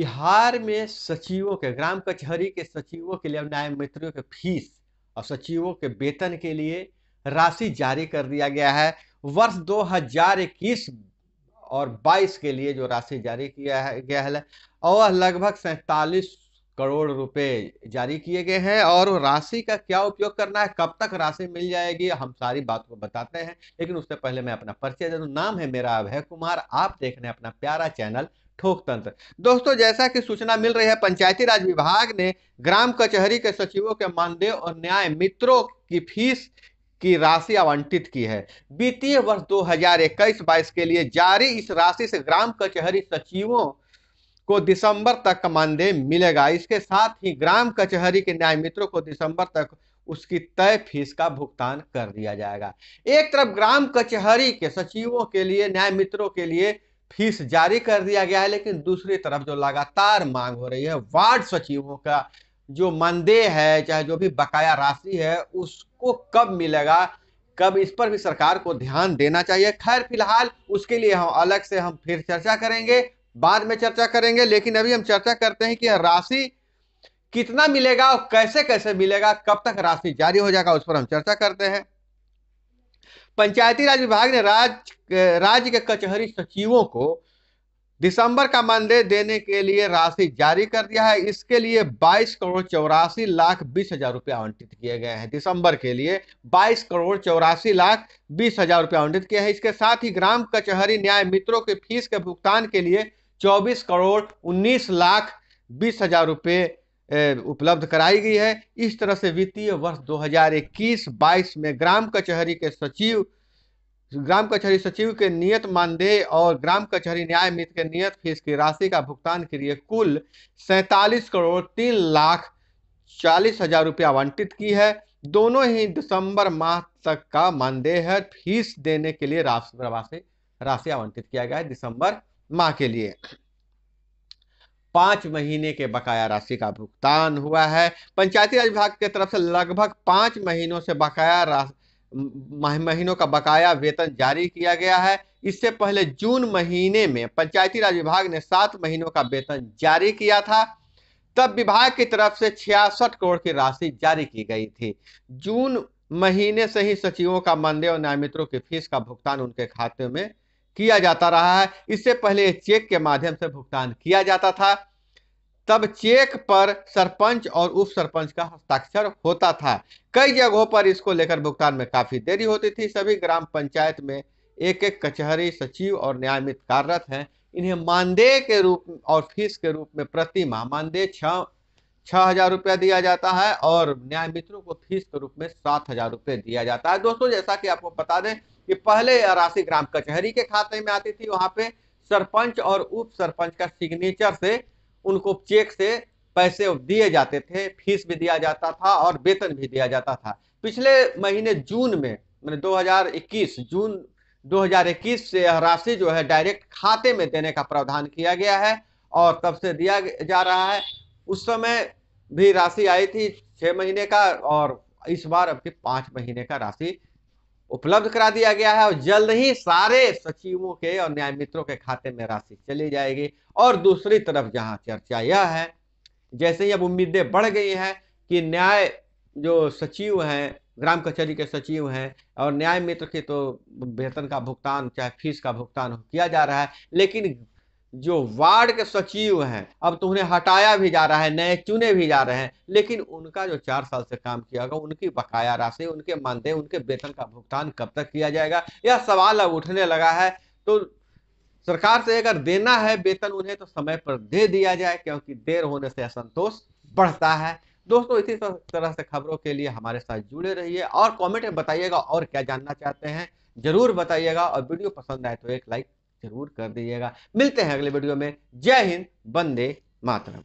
बिहार में सचिवों के ग्राम कचहरी के सचिवों के लिए न्याय मित्रियों के फीस और सचिवों के वेतन के लिए राशि जारी कर दिया गया है वर्ष 2021 और 22 के लिए जो राशि जारी किया है गया है और लगभग सैतालीस करोड़ रुपए जारी किए गए हैं और राशि का क्या उपयोग करना है कब तक राशि मिल जाएगी हम सारी बात को बताते हैं लेकिन उससे पहले मैं अपना परिचय दे दूँ नाम है मेरा अभय कुमार आप देख रहे हैं अपना प्यारा चैनल ठोक तंत्र दोस्तों जैसा कि सूचना मिल रही है पंचायती राज विभाग ने ग्राम कचहरी के सचिवों के मानदेय और न्याय मित्रों की फीस की राशि आवंटित की है वित्तीय वर्ष 2021-22 के लिए जारी इस राशि से ग्राम कचहरी सचिवों को दिसंबर तक का मानदेय मिलेगा इसके साथ ही ग्राम कचहरी के न्याय मित्रों को दिसंबर तक उसकी तय फीस का भुगतान कर दिया जाएगा एक तरफ ग्राम कचहरी के सचिवों के लिए न्याय मित्रों के लिए फीस जारी कर दिया गया है लेकिन दूसरी तरफ जो लगातार मांग हो रही है वार्ड सचिवों का जो मानदेय है चाहे जो भी बकाया राशि है उसको कब मिलेगा कब इस पर भी सरकार को ध्यान देना चाहिए खैर फिलहाल उसके लिए हम अलग से हम फिर चर्चा करेंगे बाद में चर्चा करेंगे लेकिन अभी हम चर्चा करते हैं कि राशि कितना मिलेगा और कैसे कैसे मिलेगा कब तक राशि जारी हो जाएगा उस पर हम चर्चा करते हैं पंचायती राज विभाग ने राज्य राज्य के कचहरी सचिवों को दिसंबर का मानदेय देने के लिए राशि जारी कर दिया है इसके लिए 22 करोड़ चौरासी लाख बीस हजार रुपये आवंटित किए गए हैं दिसंबर के लिए 22 करोड़ चौरासी लाख बीस हजार रुपये आवंटित किए हैं इसके साथ ही ग्राम कचहरी न्याय मित्रों के फीस के भुगतान के लिए 24 करोड़ 19 लाख बीस हजार रुपये उपलब्ध कराई गई है इस तरह से वित्तीय वर्ष 2021-22 में ग्राम कचहरी के सचिव ग्राम कचहरी सचिव के नियत मानदेय और ग्राम कचहरी न्याय मित्र के नियत फीस की राशि का भुगतान के लिए कुल सैतालीस करोड़ तीन लाख चालीस हजार रुपये आवंटित की है दोनों ही दिसंबर माह तक का मानदेय है फीस देने के लिए राशि राशि आवंटित किया गया है दिसंबर माह के लिए पाँच महीने के बकाया राशि का भुगतान हुआ है पंचायती राज विभाग की तरफ से लगभग पाँच महीनों से बकाया राशि महीनों का बकाया वेतन जारी किया गया है इससे पहले जून महीने में पंचायती राज विभाग ने सात महीनों का वेतन जारी किया था तब विभाग की तरफ से छियासठ करोड़ की राशि जारी की गई थी जून महीने से ही सचिवों का मानदेय और न्यायमित्रों की फीस का भुगतान उनके खाते में किया जाता रहा है इससे पहले चेक के माध्यम से भुगतान किया जाता था तब चेक पर सरपंच और उप सरपंच का हस्ताक्षर होता था कई जगहों पर इसको लेकर भुगतान में काफी देरी होती थी सभी ग्राम पंचायत में एक एक कचहरी सचिव और न्यायमित कार्यरत हैं इन्हें मानदेय के रूप और फीस के रूप में प्रति माह मानदेय छ छः हजार रुपया दिया जाता है और न्याय मित्रों को फीस के रूप में सात हजार रुपये दिया जाता है दोस्तों जैसा कि आपको बता दें कि पहले राशि ग्राम कचहरी के खाते में आती थी वहां पे सरपंच और उप सरपंच का सिग्नेचर से उनको चेक से पैसे दिए जाते थे फीस भी दिया जाता था और वेतन भी दिया जाता था पिछले महीने जून में मैंने 2021 जून 2021 से यह राशि जो है डायरेक्ट खाते में देने का प्रावधान किया गया है और तब से दिया जा रहा है उस समय भी राशि आई थी छः महीने का और इस बार अभी पांच पाँच महीने का राशि उपलब्ध करा दिया गया है और जल्द ही सारे सचिवों के और न्याय मित्रों के खाते में राशि चली जाएगी और दूसरी तरफ जहां चर्चा यह है जैसे ही अब उम्मीदें बढ़ गई हैं कि न्याय जो सचिव हैं ग्राम कचहरी के सचिव हैं और न्याय मित्र के तो वेतन का भुगतान चाहे फीस का भुगतान किया जा रहा है लेकिन जो वार्ड के सचिव हैं अब तो उन्हें हटाया भी जा रहा है नए चुने भी जा रहे हैं लेकिन उनका जो चार साल से काम किया गया उनकी बकाया राशि उनके मानदेय उनके वेतन का भुगतान कब तक किया जाएगा यह सवाल अब उठने लगा है तो सरकार से अगर देना है वेतन उन्हें तो समय पर दे दिया जाए क्योंकि देर होने से असंतोष बढ़ता है दोस्तों इसी तरह से खबरों के लिए हमारे साथ जुड़े रहिए और कमेंट में बताइएगा और क्या जानना चाहते हैं जरूर बताइएगा और वीडियो पसंद आए तो एक लाइक जरूर कर दीजिएगा मिलते हैं अगले वीडियो में जय हिंद बंदे मातरम